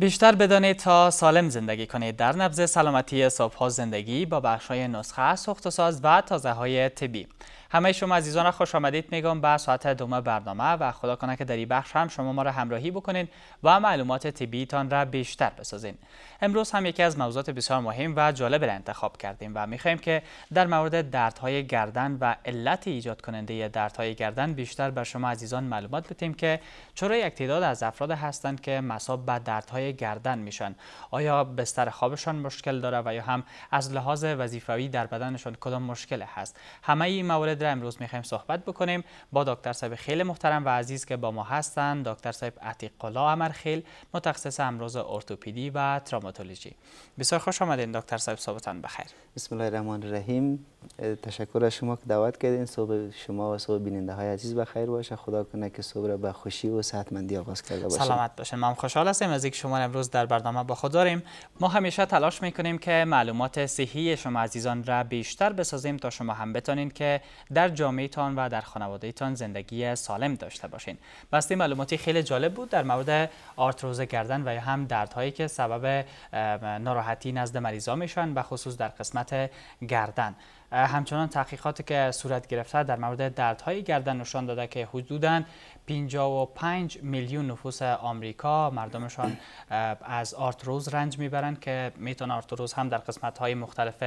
بیشتر بدانید تا سالم زندگی کنید در نبض سلامتی صبح زندگی با بخش های نسخه سخت و ساز و تازه های طبی همه شما عزیزان خوش آمدید میگم به ساعت دوم برنامه و خدا کنه که در این بخش هم شما ما را همراهی بکنید و معلومات تان را بیشتر بسازین امروز هم یکی از موضوعات بسیار مهم و جالب را انتخاب کردیم و میخوایم که در مورد دردهای گردن و علت ایجاد کننده دردهای گردن بیشتر بر شما عزیزان معلومات بدیم که چرا یک تعداد از افراد هستند که مصاب به دردهای گردن میشن آیا بستر خوابشان مشکل داره و یا هم از لحاظ وظیفوی در بدنشان کدام مشکل هست همه این موارد را امروز میخوایم صحبت بکنیم با دکتر صاحب خیلی محترم و عزیز که با ما هستند دکتر صاحب عتیق الله امرخیل متخصص امروز ارتوپدی و تروماتولوژی بسیار خوش آمدین دکتر صاحب صحبتان بخیر بسم الله الرحمن الرحیم تشکر از شما که دعوت کردین صبح شما و صبح بیننده های عزیز بخیر باشه خدا کنه که صبح را به خوشی و صحتمندی آغاز کرده باشه سلامت باشه ما خوشحال هستیم از اینکه شما امروز در برنامه با خود داریم ما همیشه تلاش میکنیم که معلومات صحی شما عزیزان را بیشتر بسازیم تا شما هم بتونین که در جامعه تان و در خانواده تان زندگی سالم داشته باشین بسته معلوماتی خیلی جالب بود در مورد آرتروز گردن و یا هم دردهایی که سبب ناراحتی نزد مریضا میشن و خصوص در قسمت گردن همچنان تحقیقاتی که صورت گرفته در مورد دردهای گردن نشان داده که حدوداً 55 میلیون نفوس آمریکا مردمشان از آرتروز رنج میبرند که میتونه آرتروز هم در قسمت های مختلف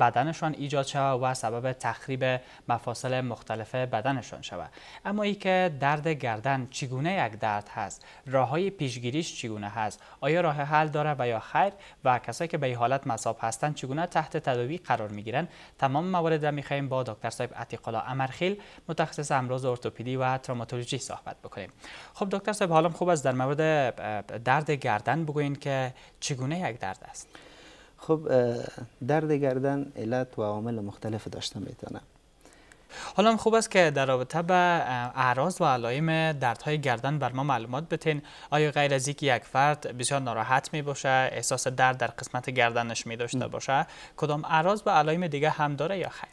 بدنشان ایجاد شود و سبب تخریب مفاصل مختلف بدنشان شود اما ای که درد گردن چگونه یک درد هست راه های پیشگیریش چگونه هست آیا راه حل داره و یا خیر و کسایی که به این حالت مصاب هستند چگونه تحت تداوی قرار میگیرند تمام تمام موارد میخواهیم با دکتر صاحب عتیقالا امرخیل متخصص امراض ارتوپیدی و تراماتولوژی صحبت بکنیم خب دکتر صاحب حالا خوب است در مورد درد گردن بگوین که چگونه یک درد است خب درد گردن علت و عوامل مختلف داشته میتونه حالا خوب است که در رابطه به اعراض و علائم دردهای گردن بر ما معلومات بتین آیا غیر از اینکه یک فرد بسیار ناراحت می باشه احساس درد در قسمت گردنش می داشته باشه کدام اعراض و علائم دیگه هم داره یا خیر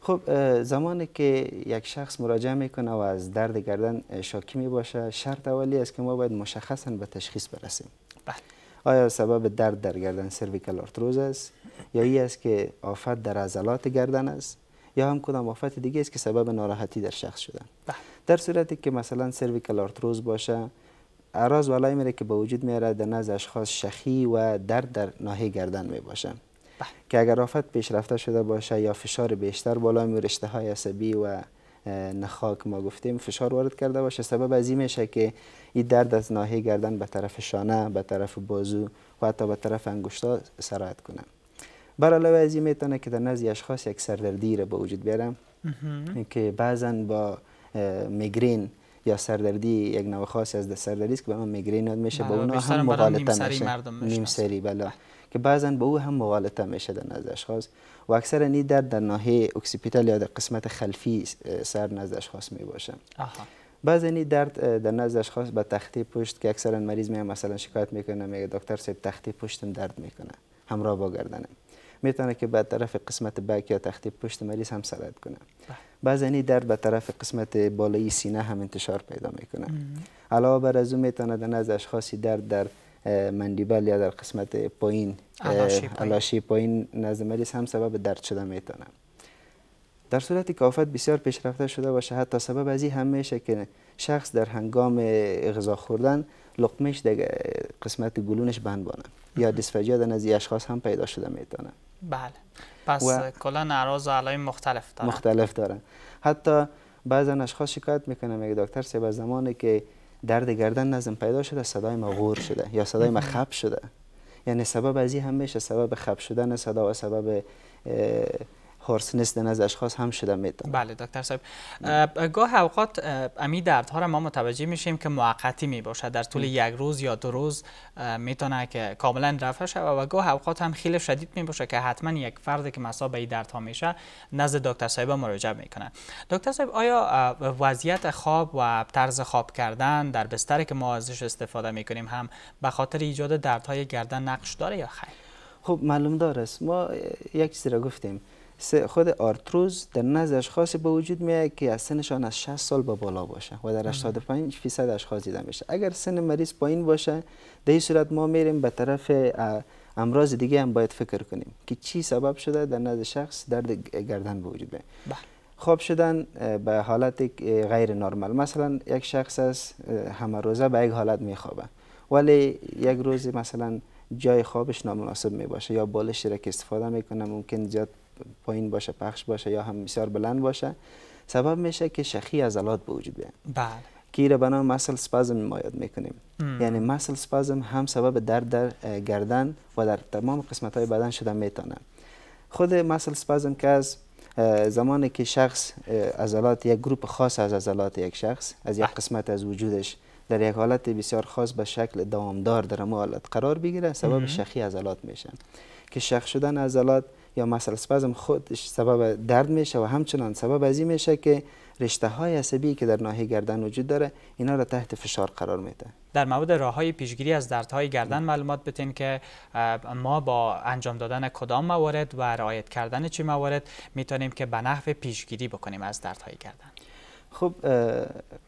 خب زمانی که یک شخص مراجعه میکنه و از درد گردن شاکی می باشه شرط اولی است که ما باید مشخصا به تشخیص برسیم بله آیا سبب درد در گردن سرویکال آرتروز است یا ای است که آفت در عضلات گردن است یا هم کدام آفت دیگه است که سبب ناراحتی در شخص شده بله. در صورتی که مثلا سرویکال آرتروز باشه اراز ولای میره که به وجود میاره در نزد اشخاص شخی و درد در ناحیه گردن می باشه بله. که اگر آفت پیشرفته شده باشه یا فشار بیشتر بالای می رشته های عصبی و نخاک ما گفتیم فشار وارد کرده باشه سبب از این میشه که این درد از ناحیه گردن به طرف شانه به طرف بازو و حتی به طرف انگشتا سرایت کنه بر علاوه از میتونه که در نزد اشخاص یک سردردی را به وجود بیارم که بعضا با میگرین یا سردردی یک نوع خاصی از سردردی است که به من میگرین یاد میشه به بله، اونا هم مغالطه میشه نیم سری بله که بعضا به او هم مغالطه میشه در نزد اشخاص و اکثر این درد در ناحیه اکسیپیتال یا در قسمت خلفی سر نزد اشخاص می باشه بعض این درد در نزد اشخاص به تختی پشت که اکثرا مریض میام مثلا شکایت میکنه میگه دکتر سیب تختی پشتم درد میکنه همراه با گردنم میتونه که به طرف قسمت بک یا تخت پشت مریض هم سرد کنه بله. بعضی این درد به طرف قسمت بالای سینه هم انتشار پیدا میکنه علاوه بر از اون میتونه در نزد اشخاصی درد در مندیبل یا در قسمت پایین علاشی پایین نزد مریض هم سبب درد شده میتونه در صورتی که آفت بسیار پیشرفته شده باشه حتی سبب از این هم میشه که شخص در هنگام غذا خوردن لقمش در قسمت گلونش بند بانه یا دیسفجیا در نزدی اشخاص هم پیدا شده میتونه بله پس کلا نراز و علائم مختلف دارن مختلف دارن حتی بعضا اشخاص شکایت میکنه میگه دکتر سه به زمانی که درد گردن نظم پیدا شده صدای ما غور شده یا صدای ما خب شده یعنی سبب از این هم میشه سبب خب شدن صدا و سبب پارس نیستن از اشخاص هم شده میتونه بله دکتر صاحب گاه اوقات امی دردها را ما متوجه میشیم که موقتی می در طول یک روز یا دو روز میتونه که کاملا رفع شود و گاه اوقات هم خیلی شدید می که حتما یک فرد که مصاب به این دردها میشه نزد دکتر صاحب مراجعه میکنه دکتر صاحب آیا وضعیت خواب و طرز خواب کردن در بستری که ما ازش استفاده میکنیم هم به خاطر ایجاد دردهای گردن نقش داره یا خیر خب معلوم داره ما یک چیزی را گفتیم خود آرتروز در نزد اشخاصی به وجود میاد که از سنشان از 60 سال به بالا باشه و در 85 فیصد اشخاص دیده میشه اگر سن مریض پایین باشه در این صورت ما میریم به طرف امراض دیگه هم باید فکر کنیم که چی سبب شده در نزد شخص درد گردن به وجود بیاد بله. خواب شدن به حالت غیر نرمال مثلا یک شخص از همه روزه به یک حالت میخوابه ولی یک روز مثلا جای خوابش نامناسب می باشه یا بالشی را که استفاده میکنه ممکن زیاد پایین باشه پخش باشه یا هم بسیار بلند باشه سبب میشه که شخی عضلات به وجود بیاد بله که بنا به مسل سپازم میکنیم یعنی مسل سپازم هم سبب درد در گردن و در تمام قسمت های بدن شده میتونه خود مسل سپازم که از زمانی که شخص عضلات یک گروپ خاص از عضلات یک شخص از یک بله. قسمت از وجودش در یک حالت بسیار خاص به شکل دوامدار در حالت قرار بگیره سبب شخی عضلات میشن که شخ شدن عضلات یا مسل سپزم خودش سبب درد میشه و همچنان سبب از میشه که رشته های عصبی که در ناحیه گردن وجود داره اینا را تحت فشار قرار میده در مورد راه های پیشگیری از دردهای گردن معلومات بتین که ما با انجام دادن کدام موارد و رعایت کردن چه موارد میتونیم که به نحو پیشگیری بکنیم از دردهای گردن خب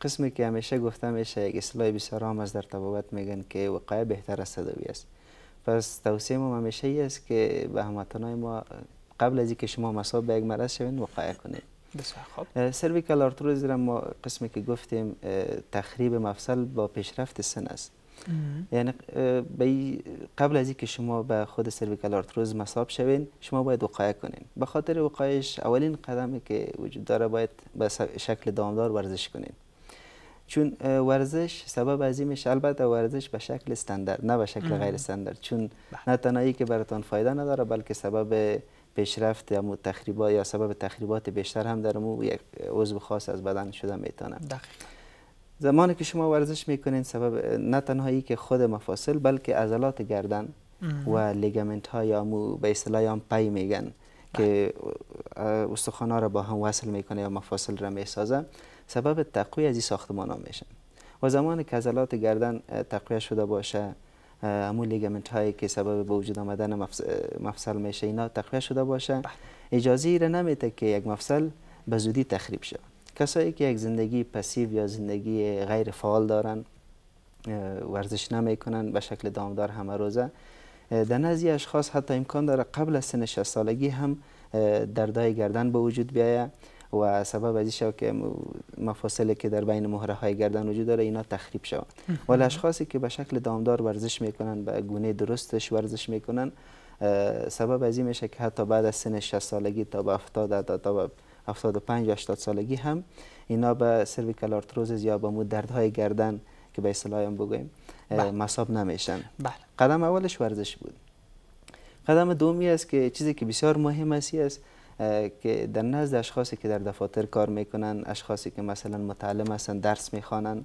قسمی که همیشه گفته میشه یک اصطلاح بسیار از در طبابت میگن که وقایع بهتر از تداوی است پس توصیه ما همیشه ای است که به هموطنهای ما قبل از اینکه شما مصاب به یک مرض شوین وقایه کنید بسیار خوب سرویکال آرتروز را ما قسمی که گفتیم تخریب مفصل با پیشرفت سن است یعنی قبل از اینکه شما به خود سرویکال آرتروز مصاب شوین شما باید وقایه کنین به خاطر وقایش اولین قدمی که وجود داره باید به شکل دامدار ورزش کنین چون ورزش سبب عظیمش البته ورزش به شکل استاندارد نه به شکل غیر استاندارد چون بله. نه تنهایی که براتون فایده نداره بلکه سبب پیشرفت یا تخریبا یا سبب تخریبات بیشتر هم در مو یک عضو خاص از بدن شده میتونه زمانی که شما ورزش میکنین سبب نه تنهایی که خود مفاصل بلکه عضلات گردن و لیگامنت ها یا مو به اصطلاح هم پای میگن که بله. استخوان را با هم وصل میکنه یا مفاصل را میسازه سبب تقوی از این ساختمان ها میشن و زمان که عضلات گردن تقویه شده باشه امو لیگمنت هایی که سبب به وجود آمدن مفصل میشه اینا تقویه شده باشه بله. اجازه ایره نمیده که یک مفصل به زودی تخریب شود کسایی که یک زندگی پسیو یا زندگی غیر فعال دارن ورزش نمیکنن به شکل دامدار همه روزه در نزدی اشخاص حتی امکان داره قبل از سن 60 سالگی هم دردای گردن به وجود بیایه و سبب از شو که مفاصلی که در بین مهره های گردن وجود داره اینا تخریب شود و اشخاصی که به شکل دامدار ورزش میکنن به گونه درستش ورزش میکنن سبب از این میشه که حتی بعد از سن 60 سالگی تا به 70 تا به 75 یا 80 سالگی هم اینا به سرویکال آرتروز یا به مو دردهای گردن که به اصطلاح هم بگویم بله. مصاب نمیشن بله. قدم اولش ورزش بود قدم دومی است که چیزی که بسیار مهم است که در نزد اشخاصی که در دفاتر کار میکنن اشخاصی که مثلا متعلم هستن درس میخوانن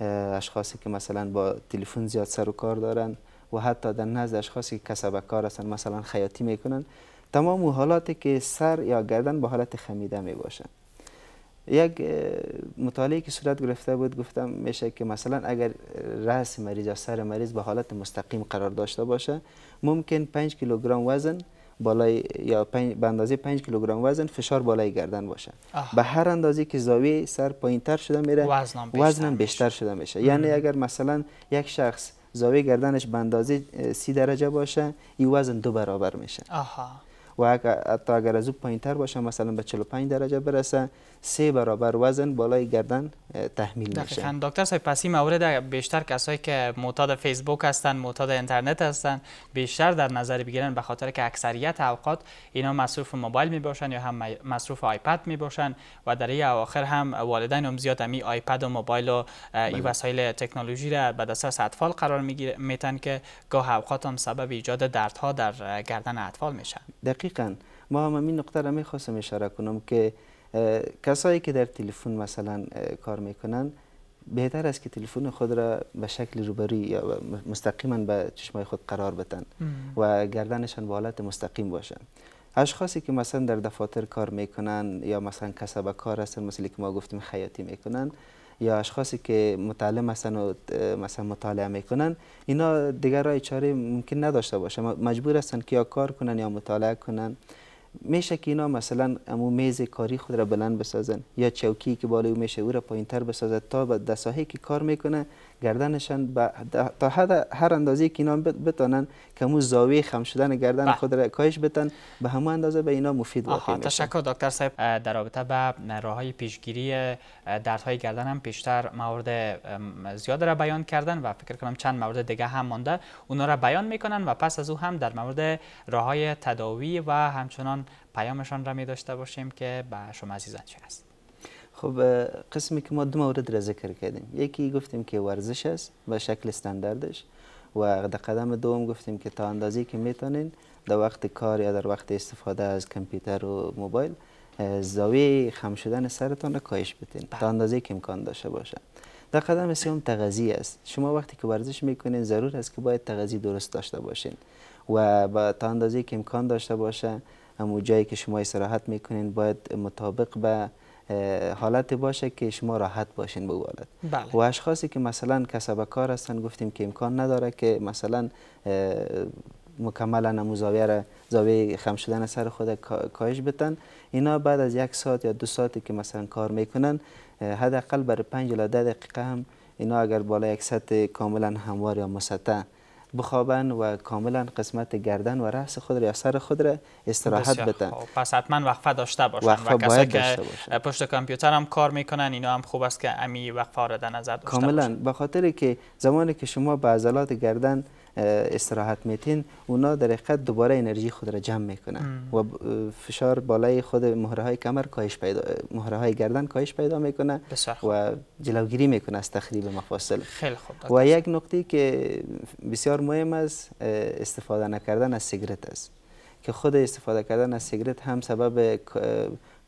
اشخاصی که مثلا با تلفن زیاد سر و کار دارن و حتی در نزد اشخاصی که کسب کار هستن مثلا خیاطی میکنن تمام حالاتی که سر یا گردن به حالت خمیده میباشند یک مطالعه که صورت گرفته بود گفتم میشه که مثلا اگر رأس مریض یا سر مریض به حالت مستقیم قرار داشته باشه ممکن 5 کیلوگرم وزن بالای یا پنج به اندازه 5 کیلوگرم وزن فشار بالای گردن باشه به هر اندازه که زاویه سر تر شده میره وزن بیشتر, بیشتر شده میشه یعنی اگر مثلا یک شخص زاویه گردنش به اندازه 30 درجه باشه این وزن دو برابر میشه آها و حتی اگر از او پایین تر باشه مثلا به 45 درجه برسه سه برابر وزن بالای گردن تحمیل میشه دکتر صاحب پسی این مورد بیشتر کسایی که معتاد فیسبوک هستن معتاد اینترنت هستن بیشتر در نظر بگیرن به خاطر که اکثریت اوقات اینا مصروف موبایل می باشن یا هم مصروف آیپد می و در این اواخر هم والدین هم زیاد همی آیپد و موبایل و این بله. وسایل تکنولوژی را به دسترس اطفال قرار میتن که گاه اوقات هم سبب ایجاد دردها در گردن اطفال میشن دقیقا ما هم این نقطه را میخواستم اشاره کنم که کسایی که در تلفن مثلا کار میکنن بهتر است که تلفن خود را به شکل روبری یا مستقیما به چشمای خود قرار بدن و گردنشان به حالت مستقیم باشن اشخاصی که مثلا در دفاتر کار میکنن یا مثلا کسب کار هستن مثلی که ما گفتیم خیاطی میکنن یا اشخاصی که متعلم هستن و مثلا مطالعه میکنن اینا دیگر راه چاره ممکن نداشته باشه مجبور هستن که یا کار کنن یا مطالعه کنن میشه که اینا مثلا امو میز کاری خود را بلند بسازن یا چوکی که بالای میشه او را پایینتر بسازد تا به دستاهی که کار میکنه گردنشان به تا حد هر اندازه که اینا بتانن مو زاویه خم شدن گردن بله. خود را کاهش بتن به همه اندازه به اینا مفید واقع میشه تشکر دکتر صاحب در رابطه به راه های پیشگیری دردهای گردن هم بیشتر مورد زیاد را بیان کردن و فکر کنم چند مورد دیگه هم مانده اونا را بیان میکنن و پس از او هم در مورد راه تداوی و همچنان پیامشان را می داشته باشیم که به شما عزیزان چه خب قسمی که ما دو مورد را ذکر کردیم یکی گفتیم که ورزش است به شکل استانداردش و در قدم دوم گفتیم که تا اندازی که میتونین در وقت کار یا در وقت استفاده از کامپیوتر و موبایل زاویه خم شدن سرتان را کاهش بدین بله. تا اندازه که امکان داشته باشه در قدم سوم تغذیه است شما وقتی که ورزش میکنین ضرور است که باید تغذیه درست داشته باشین و با تا اندازه که امکان داشته باشه همون جایی که شما استراحت میکنین باید مطابق با حالت باشه که شما راحت باشین به حالت بله. و اشخاصی که مثلا کسب کار هستن گفتیم که امکان نداره که مثلا مکملا هم زاویه را زاویه خم شدن سر خود کاهش بتن اینا بعد از یک ساعت یا دو ساعتی که مثلا کار میکنن حداقل بر 5 الی ده دقیقه هم اینا اگر بالا یک سطح کاملا هموار یا مسطح بخوابن و کاملا قسمت گردن و رأس خود را یا سر خود را استراحت بتن پس حتما وقفه داشته باشن وقفه و باید داشته باشن. پشت کامپیوتر هم کار میکنن اینو هم خوب است که امی وقفه را در نظر داشته کاملا به خاطر که زمانی که شما به عضلات گردن استراحت میتین اونا در حقیقت دوباره انرژی خود را جمع میکنه و فشار بالای خود مهره های کمر کاهش پیدا مهره های گردن کاهش پیدا میکنه و جلوگیری میکنه از تخریب مفاصل خیلی خوب و یک نقطه که بسیار مهم است استفاده نکردن از سیگرت است که خود استفاده کردن از سیگرت هم سبب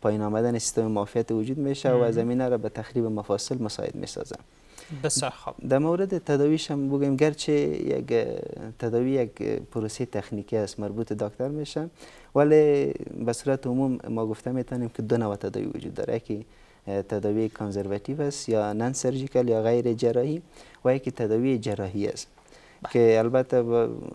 پایین آمدن سیستم معافیت وجود میشه و زمینه را به تخریب مفاصل مساعد میسازه بسیار خوب در مورد تداویش هم بگیم گرچه یک تداوی یک پروسه تکنیکی است مربوط دکتر میشه ولی به صورت عموم ما گفته میتونیم که دو نوع تداوی وجود داره که تداوی کانزروتیو است یا نان سرجیکال یا غیر جراحی و یکی تداوی جراحی است که البته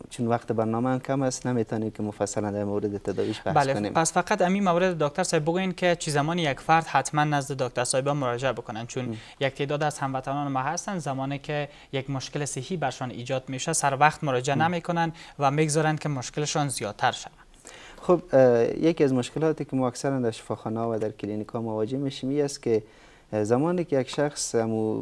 چون وقت برنامه هم کم است نمیتونیم که مفصلا در مورد تداویش بحث بله. کنیم پس فقط امی مورد دکتر صاحب بگوین که چه زمانی یک فرد حتما نزد دکتر صاحب مراجعه بکنن چون یک تعداد از هموطنان ما هستن زمانی که یک مشکل صحی برشان ایجاد میشه سر وقت مراجعه نمیکنن و میگذارن که مشکلشان زیادتر شود خب یکی از مشکلاتی که ما اکثرا در شفاخانه و در کلینیکا مواجه میشیم است که زمانی که یک شخص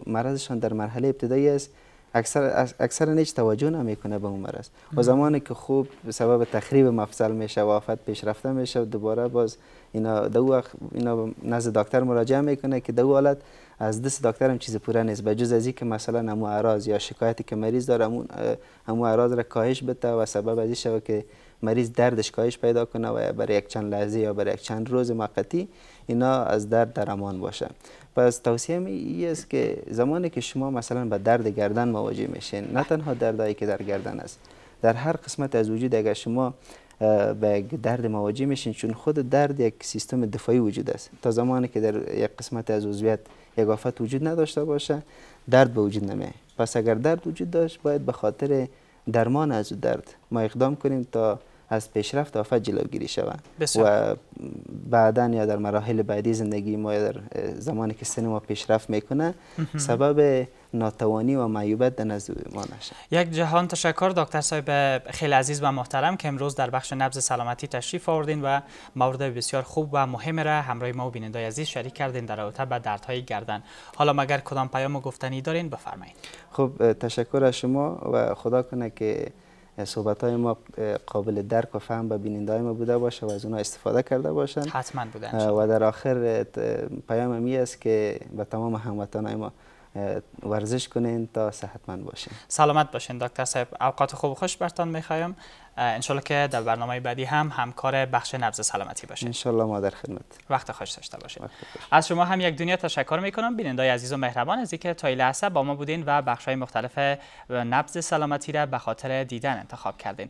مرضشان در مرحله ابتدایی است اکثر اکثر هیچ توجه نمیکنه به اون مرض و زمانی که خوب سبب تخریب مفصل میشه و آفت رفته میشه دوباره باز اینا دو اینا نزد دکتر مراجعه میکنه که دو حالت از دست دکتر هم چیز پوره نیست بجز از اینکه مثلا امو اعراض یا شکایتی که مریض داره همو اعراض را کاهش بده و سبب از شوه که مریض دردش کاهش پیدا کنه و برای یک چند لحظه یا برای یک چند روز موقتی اینا از درد در امان باشه پس توصیه می ای است که زمانی که شما مثلا به درد گردن مواجه میشین نه تنها دردایی که در گردن است در هر قسمت از وجود اگر شما به درد مواجه میشین چون خود درد یک سیستم دفاعی وجود است تا زمانی که در یک قسمت از عضویت یک آفت وجود نداشته باشه درد به وجود نمیه پس اگر درد وجود داشت باید به خاطر درمان از درد ما اقدام کنیم تا از پیشرفت آفت جلوگیری شود و بعدا یا در مراحل بعدی زندگی ما یا در زمانی که سن ما پیشرفت میکنه سبب ناتوانی و معیوبت در نزد ما نشه یک جهان تشکر دکتر صاحب خیلی عزیز و محترم که امروز در بخش نبز سلامتی تشریف آوردین و مورد بسیار خوب و مهم را همراه ما و بیننده عزیز شریک کردین در رابطه با دردهای گردن حالا مگر کدام پیام و گفتنی دارین بفرمایید خب تشکر از شما و خدا کنه که صحبت های ما قابل درک و فهم به بیننده ما بوده باشه و از اونها استفاده کرده باشن حتما بودن و در آخر پیام می است که به تمام های ما ورزش کنین تا صحتمند باشین سلامت باشین دکتر صاحب اوقات خوب و خوش برتان میخوایم انشالله که در برنامه بعدی هم همکار بخش نبض سلامتی باشه انشالله ما در خدمت وقت خوش داشته باشید از شما هم یک دنیا تشکر میکنم بیننده عزیز و مهربان از اینکه تا لحظه با ما بودین و بخش های مختلف نبض سلامتی را به خاطر دیدن انتخاب کردین